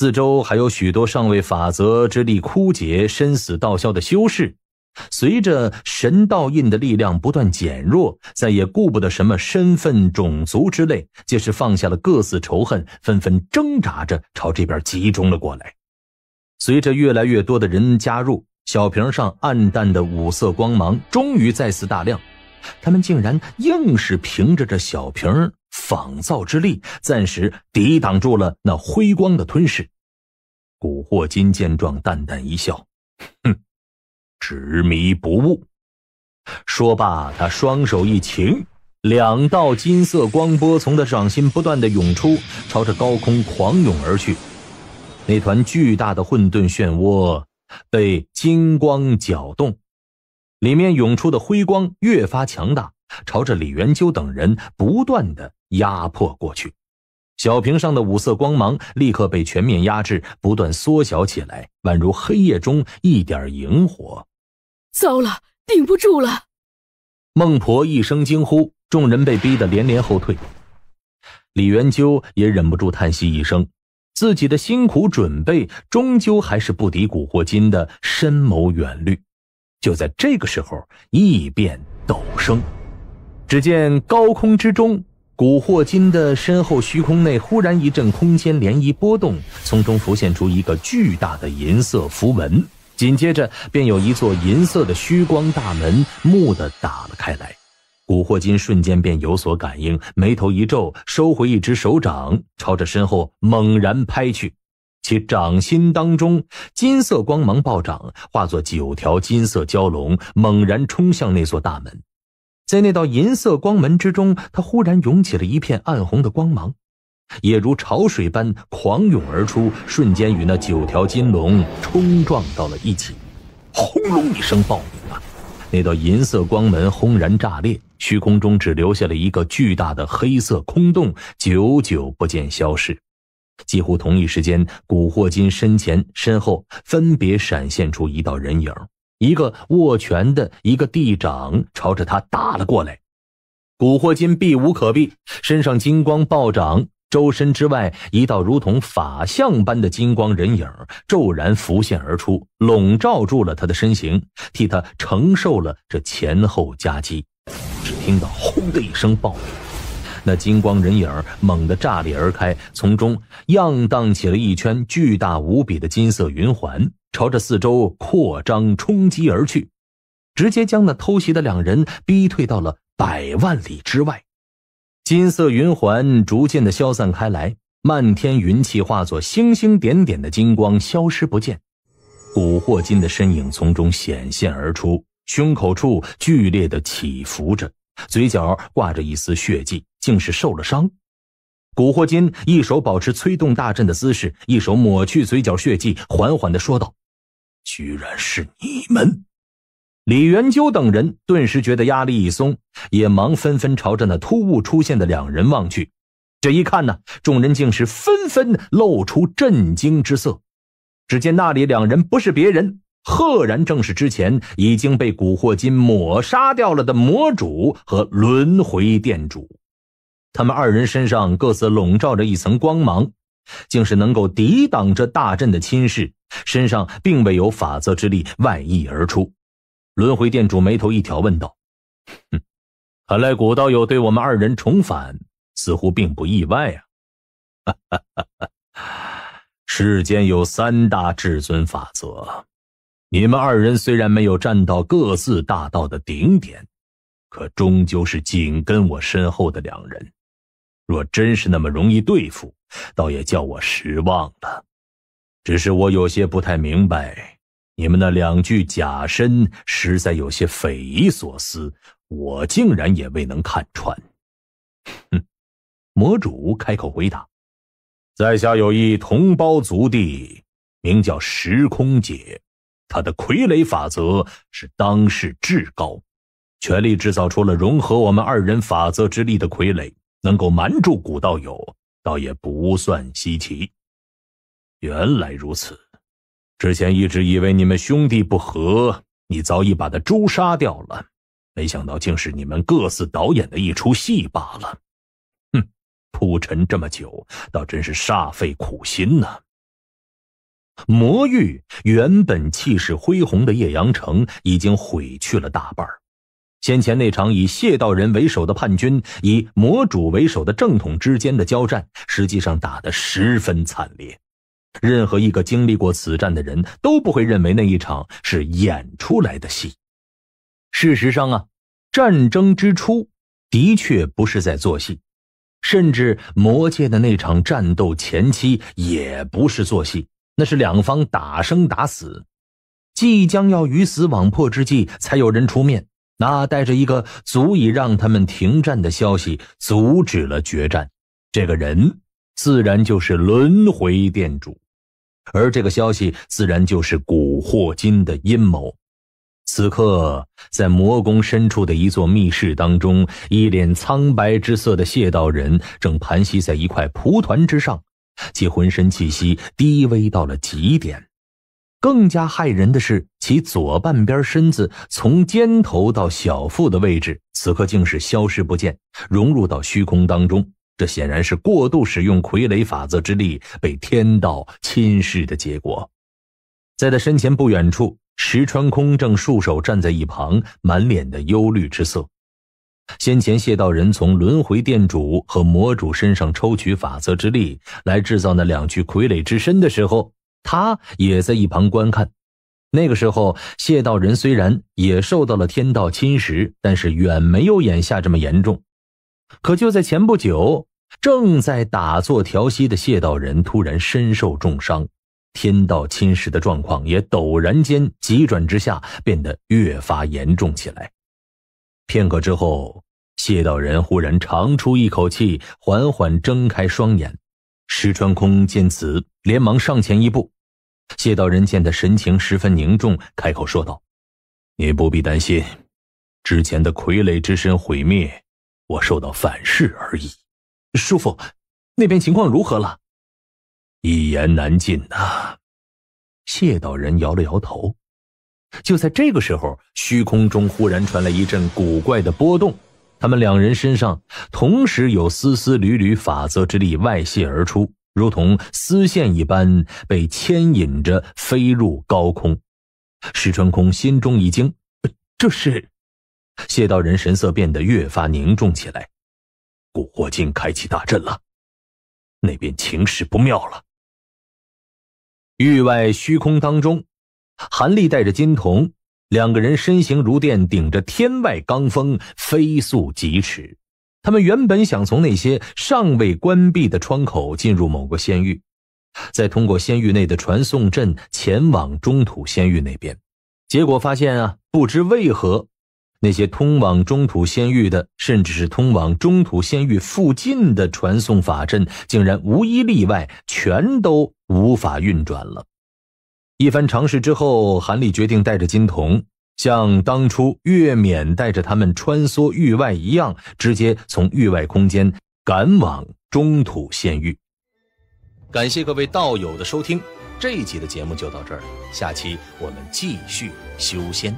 四周还有许多尚未法则之力枯竭、身死道消的修士，随着神道印的力量不断减弱，再也顾不得什么身份、种族之类，皆是放下了各自仇恨，纷纷挣扎着朝这边集中了过来。随着越来越多的人加入，小瓶上暗淡的五色光芒终于再次大亮，他们竟然硬是凭着这小瓶仿造之力暂时抵挡住了那辉光的吞噬。古惑金见状淡淡一笑：“哼，执迷不悟。”说罢，他双手一擎，两道金色光波从他掌心不断的涌出，朝着高空狂涌而去。那团巨大的混沌漩涡被金光搅动，里面涌出的辉光越发强大。朝着李元究等人不断的压迫过去，小屏上的五色光芒立刻被全面压制，不断缩小起来，宛如黑夜中一点萤火。糟了，顶不住了！孟婆一声惊呼，众人被逼得连连后退。李元究也忍不住叹息一声，自己的辛苦准备终究还是不敌古惑金的深谋远虑。就在这个时候，异变陡生。只见高空之中，古惑金的身后虚空内忽然一阵空间涟漪波动，从中浮现出一个巨大的银色符文。紧接着，便有一座银色的虚光大门蓦地打了开来。古惑金瞬间便有所感应，眉头一皱，收回一只手掌，朝着身后猛然拍去。其掌心当中金色光芒暴涨，化作九条金色蛟龙，猛然冲向那座大门。在那道银色光门之中，他忽然涌起了一片暗红的光芒，也如潮水般狂涌而出，瞬间与那九条金龙冲撞到了一起。轰隆一声爆鸣，啊！那道银色光门轰然炸裂，虚空中只留下了一个巨大的黑色空洞，久久不见消失。几乎同一时间，古惑金身前身后分别闪现出一道人影。一个握拳的，一个地掌朝着他打了过来，古惑金避无可避，身上金光暴涨，周身之外一道如同法相般的金光人影骤然浮现而出，笼罩住了他的身形，替他承受了这前后夹击。只听到轰的一声爆。那金光人影猛地炸裂而开，从中漾荡起了一圈巨大无比的金色云环，朝着四周扩张冲击而去，直接将那偷袭的两人逼退到了百万里之外。金色云环逐渐的消散开来，漫天云气化作星星点点的金光，消失不见。古惑金的身影从中显现而出，胸口处剧烈的起伏着。嘴角挂着一丝血迹，竟是受了伤。古惑金一手保持催动大阵的姿势，一手抹去嘴角血迹，缓缓的说道：“居然是你们！”李元究等人顿时觉得压力一松，也忙纷纷朝着那突兀出现的两人望去。这一看呢，众人竟是纷纷露出震惊之色。只见那里两人不是别人。赫然正是之前已经被古惑金抹杀掉了的魔主和轮回殿主，他们二人身上各自笼罩着一层光芒，竟是能够抵挡这大阵的侵蚀，身上并未有法则之力外溢而出。轮回殿主眉头一挑，问道：“哼，看来古道友对我们二人重返似乎并不意外啊！”“哈哈哈哈世间有三大至尊法则。”你们二人虽然没有站到各自大道的顶点，可终究是紧跟我身后的两人。若真是那么容易对付，倒也叫我失望了。只是我有些不太明白，你们那两具假身实在有些匪夷所思，我竟然也未能看穿。哼！魔主开口回答：“在下有一同胞族弟，名叫时空姐。”他的傀儡法则是当世至高，全力制造出了融合我们二人法则之力的傀儡，能够瞒住古道友，倒也不算稀奇。原来如此，之前一直以为你们兄弟不和，你早已把他诛杀掉了，没想到竟是你们各自导演的一出戏罢了。哼，铺陈这么久，倒真是煞费苦心呢。魔域原本气势恢宏的叶阳城已经毁去了大半先前那场以谢道人为首的叛军、以魔主为首的正统之间的交战，实际上打得十分惨烈。任何一个经历过此战的人都不会认为那一场是演出来的戏。事实上啊，战争之初的确不是在做戏，甚至魔界的那场战斗前期也不是做戏。那是两方打生打死，即将要鱼死网破之际，才有人出面，那带着一个足以让他们停战的消息，阻止了决战。这个人自然就是轮回殿主，而这个消息自然就是古惑金的阴谋。此刻，在魔宫深处的一座密室当中，一脸苍白之色的谢道人正盘膝在一块蒲团之上。其浑身气息低微到了极点，更加骇人的是，其左半边身子从肩头到小腹的位置，此刻竟是消失不见，融入到虚空当中。这显然是过度使用傀儡法则之力，被天道侵蚀的结果。在他身前不远处，石川空正束手站在一旁，满脸的忧虑之色。先前谢道人从轮回殿主和魔主身上抽取法则之力来制造那两具傀儡之身的时候，他也在一旁观看。那个时候，谢道人虽然也受到了天道侵蚀，但是远没有眼下这么严重。可就在前不久，正在打坐调息的谢道人突然身受重伤，天道侵蚀的状况也陡然间急转之下变得越发严重起来。片刻之后，谢道人忽然长出一口气，缓缓睁开双眼。石川空见此，连忙上前一步。谢道人见他神情十分凝重，开口说道：“你不必担心，之前的傀儡之身毁灭，我受到反噬而已。”“叔父，那边情况如何了？”“一言难尽呐。”谢道人摇了摇头。就在这个时候，虚空中忽然传来一阵古怪的波动，他们两人身上同时有丝丝缕缕法则之力外泄而出，如同丝线一般被牵引着飞入高空。石春空心中一惊：“这是？”谢道人神色变得越发凝重起来：“古惑镜开启大阵了，那边情势不妙了。”域外虚空当中。韩立带着金童，两个人身形如电，顶着天外罡风飞速疾驰。他们原本想从那些尚未关闭的窗口进入某个仙域，再通过仙域内的传送阵前往中土仙域那边。结果发现啊，不知为何，那些通往中土仙域的，甚至是通往中土仙域附近的传送法阵，竟然无一例外，全都无法运转了。一番尝试之后，韩立决定带着金童，像当初月冕带着他们穿梭域外一样，直接从域外空间赶往中土仙域。感谢各位道友的收听，这一集的节目就到这儿，下期我们继续修仙。